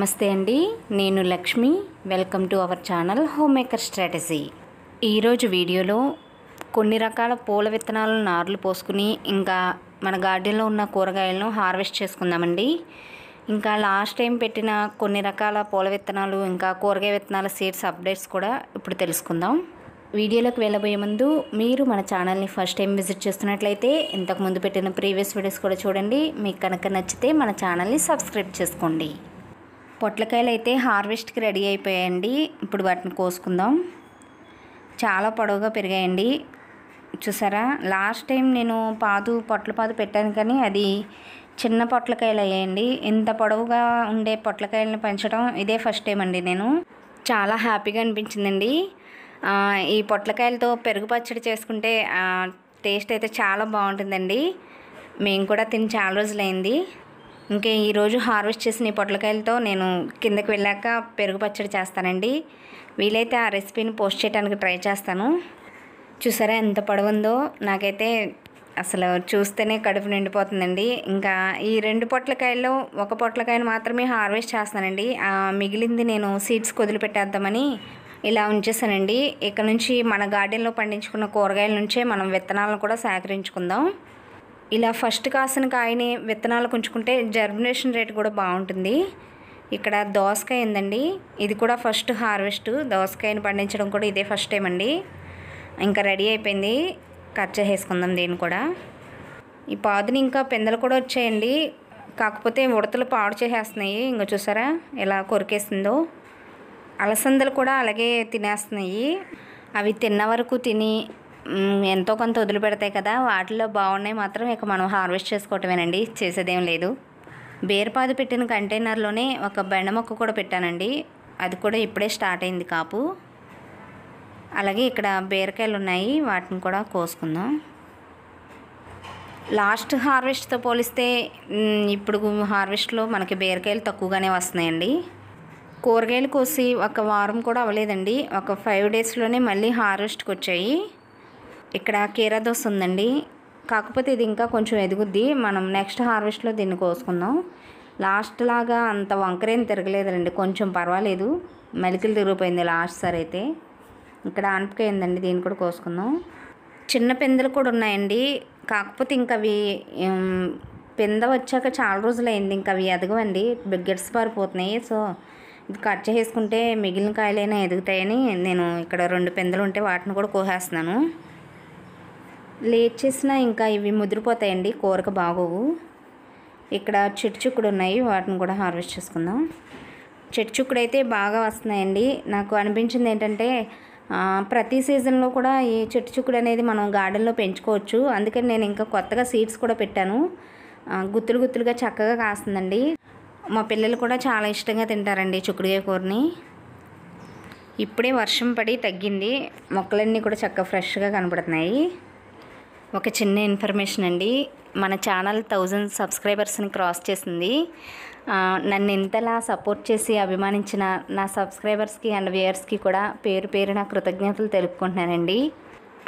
నమస్తే అండి నేను Lakshmi welcome to our channel home maker strategy ఈరోజు వీడియోలో కొన్ని రకాల పూల విత్తనాలను నార్లు పోసుకుని ఇంకా మన గార్డెన్లో ఉన్న కూరగాయలను హార్వెస్ట్ చేసుకుందామండి ఇంకా లాస్ట్ టైం పెట్టిన కొన్ని రకాల పూల విత్తనాలు ఇంకా కూరగాయ విత్తనాల సీడ్స్ అప్డేట్స్ కూడా ఇప్పుడు తెలుసుకుందాం వీడియోలోకి వెళ్ళబోయే ముందు మీరు మన ఛానల్ని ఫస్ట్ టైం విజిట్ చేస్తున్నట్లయితే ఇంతకుముందు పెట్టిన ప్రీవియస్ వీడియోస్ కూడా చూడండి మీకు కనుక నచ్చితే మన ఛానల్ని సబ్స్క్రైబ్ చేసుకోండి పొట్లకాయలు అయితే హార్వెస్ట్కి రెడీ అయిపోయాయండి ఇప్పుడు వాటిని కోసుకుందాం చాలా పొడవుగా పెరిగాయండి చూసారా లాస్ట్ టైం నేను పాదు పొట్ల పాదు పెట్టాను కానీ అది చిన్న పొట్లకాయలు అయ్యాయండి ఇంత పొడవుగా ఉండే పొట్లకాయలను పెంచడం ఇదే ఫస్ట్ టైం అండి నేను చాలా హ్యాపీగా అనిపించిందండి ఈ పొట్లకాయలతో పెరుగు పచ్చడి చేసుకుంటే టేస్ట్ అయితే చాలా బాగుంటుందండి మేము కూడా తిని చాలా రోజులైంది ఇంకా ఈరోజు హార్వెస్ట్ చేసిన ఈ పొట్లకాయలతో నేను కిందకి వెళ్ళాక పెరుగు పచ్చడి చేస్తానండి వీలైతే ఆ రెసిపీని పోస్ట్ చేయడానికి ట్రై చేస్తాను చూసారా ఎంత పొడవుందో నాకైతే అసలు చూస్తేనే కడుపు నిండిపోతుందండి ఇంకా ఈ రెండు పొట్లకాయల్లో ఒక పొట్లకాయను మాత్రమే హార్వెస్ట్ చేస్తానండి మిగిలింది నేను సీడ్స్ వదిలిపెట్టేద్దామని ఇలా ఉంచేసానండి ఇక్కడ నుంచి మన గార్డెన్లో పండించుకున్న కూరగాయల నుంచే మనం విత్తనాలను కూడా సేకరించుకుందాం ఇలా ఫస్ట్ కాసిన కాయని విత్తనాలు కొంచుకుంటే జర్మినేషన్ రేట్ కూడా బాగుంటుంది ఇక్కడ దోసకాయ ఉందండి ఇది కూడా ఫస్ట్ హార్వెస్ట్ దోసకాయని పండించడం కూడా ఇదే ఫస్ట్ టైం అండి ఇంకా రెడీ అయిపోయింది కట్ చేసేసుకుందాం దీన్ని కూడా ఈ పాదుని ఇంకా పెందలు కూడా వచ్చాయండి కాకపోతే ఉడతలు పాడు చేసేస్తున్నాయి ఇంకా చూసారా ఎలా కొరికేస్తుందో అలసందలు కూడా అలాగే తినేస్తున్నాయి అవి తిన్న వరకు తిని ఎంతో కొంత వదిలిపెడతాయి కదా వాటిలో బాగున్నాయి మాత్రం ఇక మనం హార్వెస్ట్ చేసుకోవటమేనండి చేసేదేం లేదు బేర్పాదు పెట్టిన కంటైనర్లోనే ఒక బెండ మొక్క కూడా పెట్టానండి అది కూడా ఇప్పుడే స్టార్ట్ అయింది కాపు అలాగే ఇక్కడ బీరకాయలు ఉన్నాయి వాటిని కూడా కోసుకుందాం లాస్ట్ హార్వెస్ట్తో పోలిస్తే ఇప్పుడు హార్వెస్ట్లో మనకి బీరకాయలు తక్కువగానే వస్తున్నాయండి కూరగాయలు కోసి ఒక వారం కూడా అవ్వలేదండి ఒక ఫైవ్ డేస్లోనే మళ్ళీ హార్వెస్ట్కి వచ్చాయి ఇక్కడ కీరా దోశ ఉందండి కాకపోతే ఇది ఇంకా కొంచెం ఎదుగుద్ది మనం నెక్స్ట్ హార్వెస్ట్లో దీన్ని కోసుకుందాం లాస్ట్ లాగా అంత వంకరేం తిరగలేదండి కొంచెం పర్వాలేదు మెలికలు తిరిగిపోయింది లాస్ట్ సార్ అయితే ఇక్కడ ఆనపకాయ ఉందండి దీన్ని కూడా కోసుకుందాం చిన్న పిందెలు కూడా ఉన్నాయండి కాకపోతే ఇంకా అవి పింద వచ్చాక చాలా రోజులైంది ఇంకా అవి ఎదగవండి బిగ్గెట్స్ పారిపోతున్నాయి సో ఇది కట్ చేసుకుంటే మిగిలిన కాయలైనా ఎదుగుతాయని నేను ఇక్కడ రెండు పిందెలు ఉంటే వాటిని కూడా కోసేస్తున్నాను లేట్ చేసినా ఇంకా ఇవి ముదిరిపోతాయండి కూరక బాగోవు ఇక్కడ చిట్చుక్కుడు ఉన్నాయి వాటిని కూడా హార్వెస్ట్ చేసుకుందాం చిక్కుడు అయితే బాగా వస్తున్నాయండి నాకు అనిపించింది ఏంటంటే ప్రతి సీజన్లో కూడా ఈ చిక్కుడు అనేది మనం గార్డెన్లో పెంచుకోవచ్చు అందుకని నేను ఇంకా కొత్తగా సీడ్స్ కూడా పెట్టాను గుత్తులు గుత్తులుగా చక్కగా కాస్తుందండి మా పిల్లలు కూడా చాలా ఇష్టంగా తింటారండి చిక్కుడుకాయ కూరని ఇప్పుడే వర్షం పడి తగ్గింది మొక్కలన్నీ కూడా చక్కగా ఫ్రెష్గా కనపడుతున్నాయి ఒక చిన్న ఇన్ఫర్మేషన్ అండి మన ఛానల్ థౌజండ్ సబ్స్క్రైబర్స్ని క్రాస్ చేసింది నన్ను ఇంతలా సపోర్ట్ చేసి అభిమానించిన నా సబ్స్క్రైబర్స్కి అండ్ వ్యూయర్స్కి కూడా పేరు పేరు నా కృతజ్ఞతలు తెలుపుకుంటున్నానండి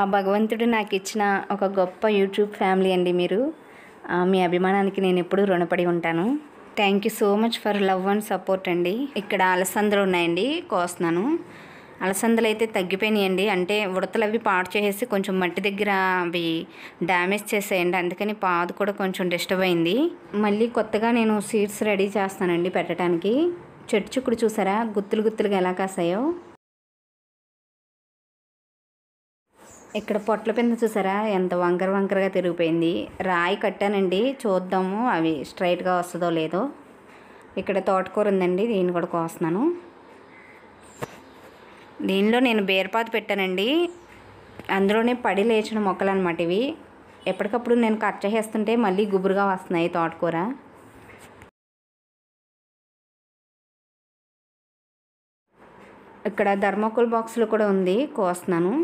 ఆ భగవంతుడు నాకు ఇచ్చిన ఒక గొప్ప యూట్యూబ్ ఫ్యామిలీ అండి మీరు మీ అభిమానానికి నేను ఎప్పుడూ రుణపడి ఉంటాను thank you so much for love and support అండి ఇక్కడ అలసందలు ఉన్నాయండి కోస్తున్నాను అలసందలు అయితే తగ్గిపోయినాయండి అంటే ఉడతలు అవి పాడు చేసేసి కొంచెం మట్టి దగ్గర అవి డ్యామేజ్ చేసేయండి అందుకని పాదు కూడా కొంచెం డిస్టర్బ్ అయింది మళ్ళీ కొత్తగా నేను సీడ్స్ రెడీ చేస్తానండి పెట్టడానికి చెట్టు చిక్కుడు చూసారా గుత్తులు గుత్తులుగా ఎలా కాసాయో ఇక్కడ పొట్ల పింద చూసారా ఎంత వంకర వంకరగా తిరిగిపోయింది రాయి కట్టానండి చూద్దాము అవి స్ట్రైట్గా వస్తుందో లేదో ఇక్కడ తోటకూర ఉందండి దీన్ని కూడా కోస్తున్నాను దీనిలో నేను బేరపాతు పెట్టానండి అందులోనే పడి లేచిన మొక్కలు అనమాట ఇవి ఎప్పటికప్పుడు నేను కట్ చేసేస్తుంటే మళ్ళీ గుబురుగా వస్తున్నాయి తోటకూర ఇక్కడ ధర్మకుల్ బాక్సులు కూడా ఉంది కోస్తున్నాను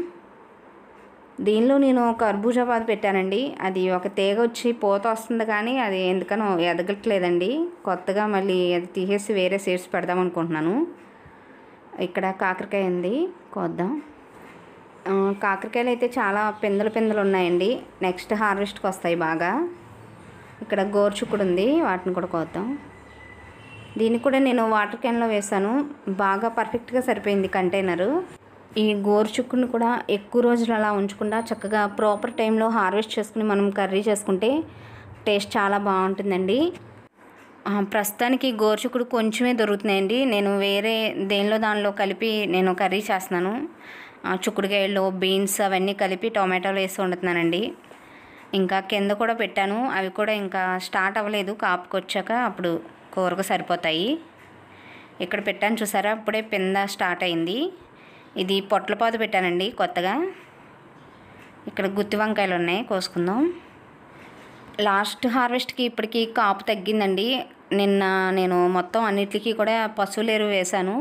దీనిలో నేను కర్బూజా బాధ పెట్టానండి అది ఒక తీగ వచ్చి పూత వస్తుంది కానీ అది ఎందుకనో ఎదగట్లేదండి కొత్తగా మళ్ళీ అది తీసేసి వేరే సీడ్స్ పెడదాం అనుకుంటున్నాను ఇక్కడ కాకరకాయ ఉంది కోద్దాం కాకరకాయలు అయితే చాలా పిందలు పిందలు ఉన్నాయండి నెక్స్ట్ హార్వెస్ట్కి వస్తాయి బాగా ఇక్కడ గోర్చుకుడు ఉంది వాటిని కూడా కోద్దాం దీన్ని కూడా నేను వాటర్ క్యాన్లో వేశాను బాగా పర్ఫెక్ట్గా సరిపోయింది కంటైనరు ఈ గోరుచుక్కును కూడా ఎక్కువ రోజులు అలా ఉంచకుండా చక్కగా ప్రాపర్ టైంలో హార్వెస్ట్ చేసుకుని మనం కర్రీ చేసుకుంటే టేస్ట్ చాలా బాగుంటుందండి ప్రస్తుతానికి గోర్చుకుడు కొంచెమే దొరుకుతున్నాయండి నేను వేరే దేనిలో దానిలో కలిపి నేను కర్రీ చేస్తున్నాను చిక్కుడుకాయలు బీన్స్ అవన్నీ కలిపి టొమాటోలు వేసి వండుతున్నానండి ఇంకా కింద కూడా పెట్టాను అవి కూడా ఇంకా స్టార్ట్ అవ్వలేదు కాపుకొచ్చాక అప్పుడు కూరకు సరిపోతాయి ఇక్కడ పెట్టాను చూసారా అప్పుడే పింద స్టార్ట్ అయింది ఇది పొట్లపాదు పెట్టానండి కొత్తగా ఇక్కడ గుత్తి వంకాయలు ఉన్నాయి కోసుకుందాం లాస్ట్ హార్వెస్ట్కి ఇప్పటికి కాపు తగ్గిందండి నిన్న నేను మొత్తం అన్నిటికీ కూడా పశువులు ఎరువు వేశాను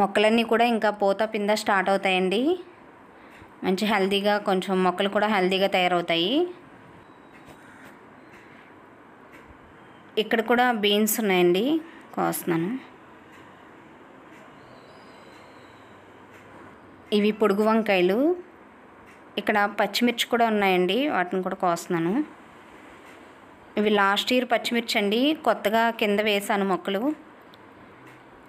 మొక్కలన్నీ కూడా ఇంకా పూత పింద స్టార్ట్ అవుతాయండి మంచి హెల్దీగా కొంచెం మొక్కలు కూడా హెల్దీగా తయారవుతాయి ఇక్కడ కూడా బీన్స్ ఉన్నాయండి కోస్తున్నాను ఇవి పొడుగు వంకాయలు ఇక్కడ పచ్చిమిర్చి కూడా ఉన్నాయండి వాటిని కూడా కోస్తున్నాను ఇవి లాస్ట్ ఇయర్ పచ్చిమిర్చి అండి కొత్తగా కింద వేసాను మొక్కలు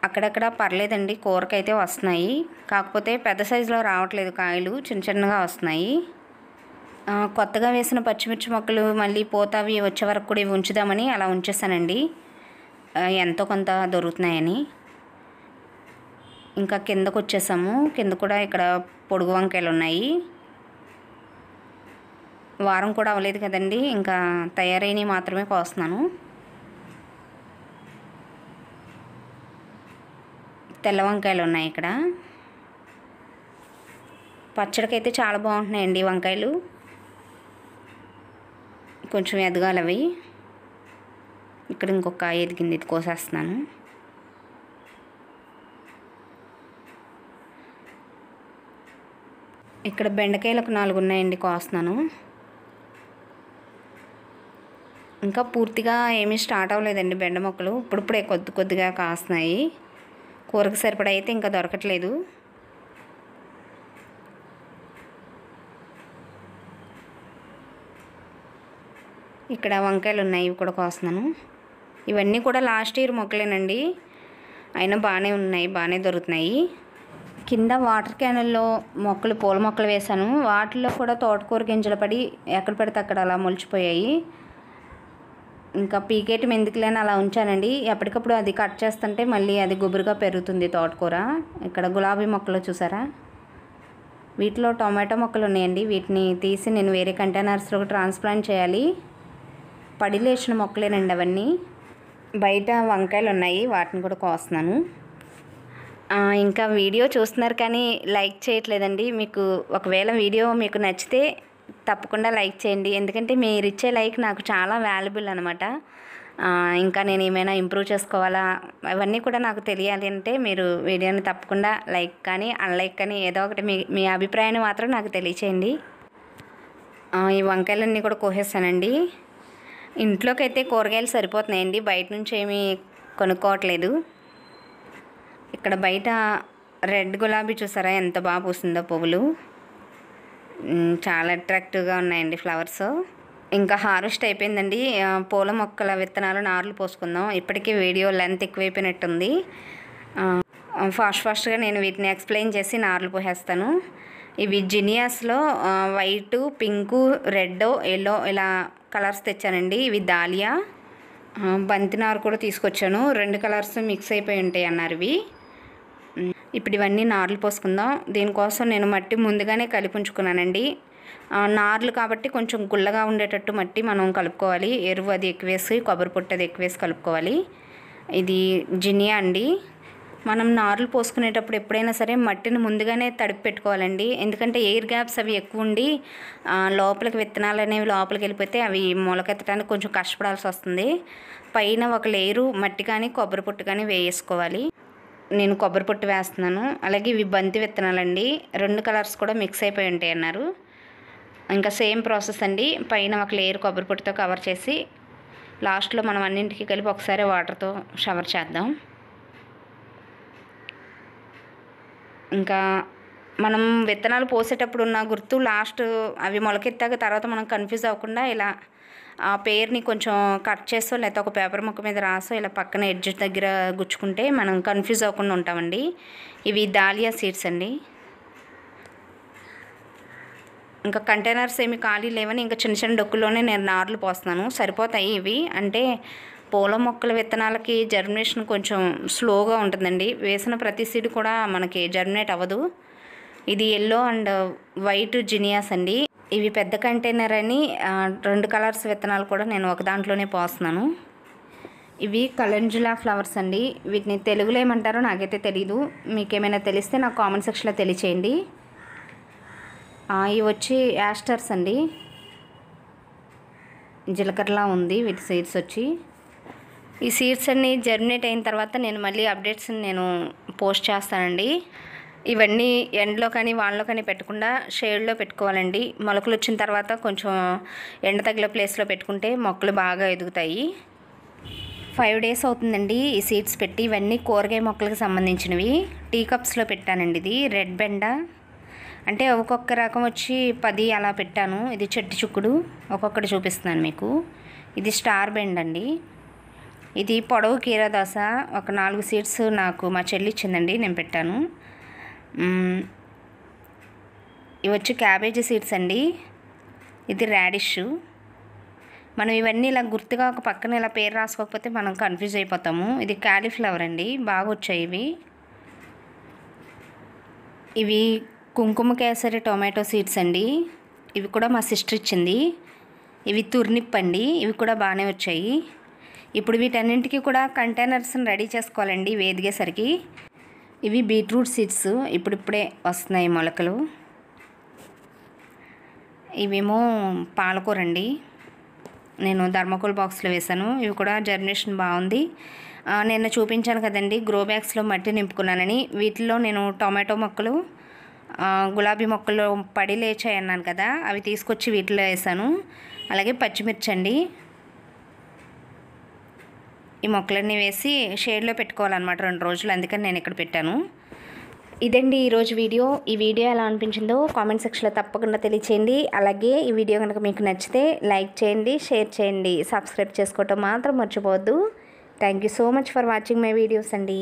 అక్కడక్కడ పర్లేదండి కూరకైతే వస్తున్నాయి కాకపోతే పెద్ద సైజులో రావట్లేదు కాయలు చిన్న చిన్నగా వస్తున్నాయి కొత్తగా వేసిన పచ్చిమిర్చి మొక్కలు మళ్ళీ పోతావి వచ్చే వరకు కూడా ఇవి ఉంచుదామని అలా ఉంచేసానండి ఎంతో కొంత దొరుకుతున్నాయని ఇంకా కిందకు వచ్చేసాము కింద కూడా ఇక్కడ పొడుగు వంకాయలు ఉన్నాయి వారం కూడా అవ్వలేదు కదండి ఇంకా తయారైనవి మాత్రమే కోస్తున్నాను తెల్ల వంకాయలు ఉన్నాయి ఇక్కడ పచ్చడికైతే చాలా బాగుంటున్నాయండి వంకాయలు కొంచెం ఎదగాలవి ఇక్కడ ఇంకొక ఎదిగింది ఇది కోసేస్తున్నాను ఇక్కడ బెండకాయలు ఒక నాలుగు ఉన్నాయండి కోస్తున్నాను ఇంకా పూర్తిగా ఏమీ స్టార్ట్ అవ్వలేదండి బెండ మొక్కలు ఇప్పుడిప్పుడే కొద్ది కొద్దిగా కాస్తున్నాయి కూరకు సరిపడా అయితే ఇంకా దొరకట్లేదు ఇక్కడ వంకాయలు ఉన్నాయి ఇవి కూడా కోస్తున్నాను ఇవన్నీ కూడా లాస్ట్ ఇయర్ మొక్కలేనండి అయినా బాగానే ఉన్నాయి బాగానే దొరుకుతున్నాయి కింద వాటర్ క్యానల్లో మొక్కలు పూల మొక్కలు వేశాను వాటిలో కూడా తోటకూర గింజలు పడి ఎక్కడ పడితే అక్కడ అలా మొలిచిపోయాయి ఇంకా పీకేటి ఎందుకులేని అలా ఉంచానండి ఎప్పటికప్పుడు అది కట్ చేస్తుంటే మళ్ళీ అది గుబురుగా పెరుగుతుంది తోటకూర ఇక్కడ గులాబీ మొక్కలు చూసారా వీటిలో టొమాటో మొక్కలు ఉన్నాయండి వీటిని తీసి నేను వేరే కంటైనర్స్లో ట్రాన్స్ప్లాంట్ చేయాలి పడిలేసిన మొక్కలేనండి అవన్నీ బయట వంకాయలు ఉన్నాయి వాటిని కూడా కోస్తున్నాను ఇంకా వీడియో చూస్తున్నారు కానీ లైక్ చేయట్లేదండి మీకు ఒకవేళ వీడియో మీకు నచ్చితే తప్పకుండా లైక్ చేయండి ఎందుకంటే మీరు ఇచ్చే లైక్ నాకు చాలా వాల్యుబుల్ అనమాట ఇంకా నేను ఏమైనా ఇంప్రూవ్ చేసుకోవాలా అవన్నీ కూడా నాకు తెలియాలి అంటే మీరు వీడియోని తప్పకుండా లైక్ కానీ అన్లైక్ కానీ ఏదో ఒకటి మీ మీ అభిప్రాయాన్ని మాత్రం నాకు తెలియచేయండి ఈ వంకాయలన్నీ కూడా కోసేస్తానండి ఇంట్లోకి అయితే కూరగాయలు సరిపోతున్నాయండి బయట నుంచి ఏమీ కొనుక్కోవట్లేదు ఇక్కడ బయట రెడ్ గులాబీ చూసారా ఎంత బాగా పూసిందో పువ్వులు చాలా అట్రాక్టివ్గా ఉన్నాయండి ఫ్లవర్స్ ఇంకా హార్వెస్ట్ అయిపోయిందండి పూల మొక్కల విత్తనాలు నార్లు పోసుకుందాం ఇప్పటికీ వీడియో లెంత్ ఎక్కువైపోయినట్టుంది ఫాస్ట్ ఫాస్ట్గా నేను వీటిని ఎక్స్ప్లెయిన్ చేసి నార్లు పోసేస్తాను ఇవి జినియాస్లో వైటు పింకు రెడ్ ఎల్లో ఇలా కలర్స్ తెచ్చానండి ఇవి దాలియా బంతి నారు కూడా తీసుకొచ్చాను రెండు కలర్స్ మిక్స్ అయిపోయి ఉంటాయి అన్నారు ఇవి ఇప్పుడు ఇవన్నీ నార్లు పోసుకుందాం దీనికోసం నేను మట్టి ముందుగానే కలిపి ఉంచుకున్నానండి నార్లు కాబట్టి కొంచెం గుల్లగా ఉండేటట్టు మట్టి మనం కలుపుకోవాలి ఎరువు అది ఎక్కువేసి కొబ్బరి పొట్టు అది ఎక్కువేసి కలుపుకోవాలి ఇది జినియా అండి మనం నార్లు పోసుకునేటప్పుడు ఎప్పుడైనా సరే మట్టిని ముందుగానే తడిపి పెట్టుకోవాలండి ఎందుకంటే ఎయిర్ గ్యాప్స్ అవి ఎక్కువ ఉండి లోపలికి విత్తనాలు అనేవి లోపలికి వెళ్ళిపోతే అవి మొలకెత్తడానికి కొంచెం కష్టపడాల్సి వస్తుంది పైన ఒక లేరు మట్టి కానీ కొబ్బరి పొట్టు కానీ వేసుకోవాలి నేను కొబ్బరి పొట్టు వేస్తున్నాను అలాగే ఇవి బంతి విత్తనాలండి రెండు కలర్స్ కూడా మిక్స్ అయిపోయి ఉంటాయి అన్నారు ఇంకా సేమ్ ప్రాసెస్ అండి పైన ఒక లేయర్ కొబ్బరి పొట్టుతో కవర్ చేసి లాస్ట్లో మనం అన్నింటికి కలిపి ఒకసారి వాటర్తో షవర్ చేద్దాం ఇంకా మనం విత్తనాలు పోసేటప్పుడు ఉన్న గుర్తు లాస్ట్ అవి మొలకెత్తాక తర్వాత మనం కన్ఫ్యూజ్ అవ్వకుండా ఇలా ఆ పేరుని కొంచెం కట్ చేసో లేకపోతే ఒక పేపర్ ముక్క మీద రాసో ఇలా పక్కన ఎడ్జ్ దగ్గర గుచ్చుకుంటే మనం కన్ఫ్యూజ్ అవ్వకుండా ఉంటామండి ఇవి దాలియా సీడ్స్ అండి ఇంకా కంటైనర్స్ ఏమి ఖాళీ లేవని ఇంకా చిన్న చిన్న డొక్కులోనే నేను నార్లు పోస్తున్నాను సరిపోతాయి ఇవి అంటే పూల మొక్కల విత్తనాలకి జర్మినేషన్ కొంచెం స్లోగా ఉంటుందండి వేసిన ప్రతి సీడ్ కూడా మనకి జర్మినేట్ అవ్వదు ఇది ఎల్లో అండ్ వైట్ జినియాస్ అండి ఇవి పెద్ద కంటైనర్ అని రెండు కలర్స్ విత్తనాలు కూడా నేను ఒక దాంట్లోనే పోస్తున్నాను ఇవి కలంజులా ఫ్లవర్స్ అండి వీటిని తెలుగులో ఏమంటారో నాకైతే తెలీదు మీకేమైనా తెలిస్తే నాకు కామెంట్ సెక్షన్లో తెలియచేయండి ఇవి వచ్చి యాస్టర్స్ అండి జీలకర్రలా ఉంది వీటి సీడ్స్ వచ్చి ఈ సీడ్స్ అన్నీ జర్మినేట్ అయిన తర్వాత నేను మళ్ళీ అప్డేట్స్ నేను పోస్ట్ చేస్తానండి ఇవన్నీ ఎండలో కానీ వానలో కానీ పెట్టకుండా షేడ్లో పెట్టుకోవాలండి మొలకలు వచ్చిన తర్వాత కొంచెం ఎండ తగిలే ప్లేస్లో పెట్టుకుంటే మొక్కలు బాగా ఎదుగుతాయి ఫైవ్ డేస్ అవుతుందండి ఈ సీడ్స్ పెట్టి ఇవన్నీ కూరగాయ మొక్కలకు సంబంధించినవి టీ కప్స్లో పెట్టానండి ఇది రెడ్ బెండ అంటే ఒక్కొక్క రకం వచ్చి పది అలా పెట్టాను ఇది చెట్టు చుక్కుడు ఒక్కొక్కటి చూపిస్తున్నాను మీకు ఇది స్టార్ బెండ్ అండి ఇది పొడవు కీరా దోశ ఒక నాలుగు సీడ్స్ నాకు మా చెల్లి ఇచ్చిందండి నేను పెట్టాను ఇవి వచ్చి క్యాబేజీ సీడ్స్ అండి ఇది రాడిష్ మనం ఇవన్నీ ఇలా గుర్తుగా ఒక పక్కన ఇలా పేరు రాసుకోకపోతే మనం కన్ఫ్యూజ్ అయిపోతాము ఇది క్యాలీఫ్లవర్ అండి బాగా వచ్చాయి ఇవి ఇవి కుంకుమ కేసరి టొమాటో సీడ్స్ అండి ఇవి కూడా మా సిస్టర్ ఇచ్చింది ఇవి తుర్నిప్ అండి ఇవి కూడా బాగానే వచ్చాయి ఇప్పుడు వీటన్నింటికి కూడా కంటైనర్స్ని రెడీ చేసుకోవాలండి వేదిగేసరికి ఇవి బీట్రూట్ సీడ్స్ ఇప్పుడిప్పుడే వస్తున్నాయి మొలకలు ఇవేమో పాలకూర అండి నేను ధర్మకోల్ బాక్స్లో వేశాను ఇవి కూడా జర్మినేషన్ బాగుంది నిన్న చూపించాను కదండి గ్రో బ్యాగ్స్లో మట్టి నింపుకున్నానని వీటిలో నేను టొమాటో మొక్కలు గులాబీ మొక్కలు పడి లేచాయి అన్నాను కదా అవి తీసుకొచ్చి వీటిలో వేసాను అలాగే పచ్చిమిర్చి అండి ఈ మొక్కలన్నీ వేసి షేడ్లో పెట్టుకోవాలన్నమాట రెండు రోజులు అందుకని నేను ఇక్కడ పెట్టాను ఇదండి ఈరోజు వీడియో ఈ వీడియో ఎలా అనిపించిందో కామెంట్ సెక్షన్లో తప్పకుండా తెలియచేయండి అలాగే ఈ వీడియో కనుక మీకు నచ్చితే లైక్ చేయండి షేర్ చేయండి సబ్స్క్రైబ్ చేసుకోవటం మాత్రం మర్చిపోవద్దు thank you so much for watching my videos అండి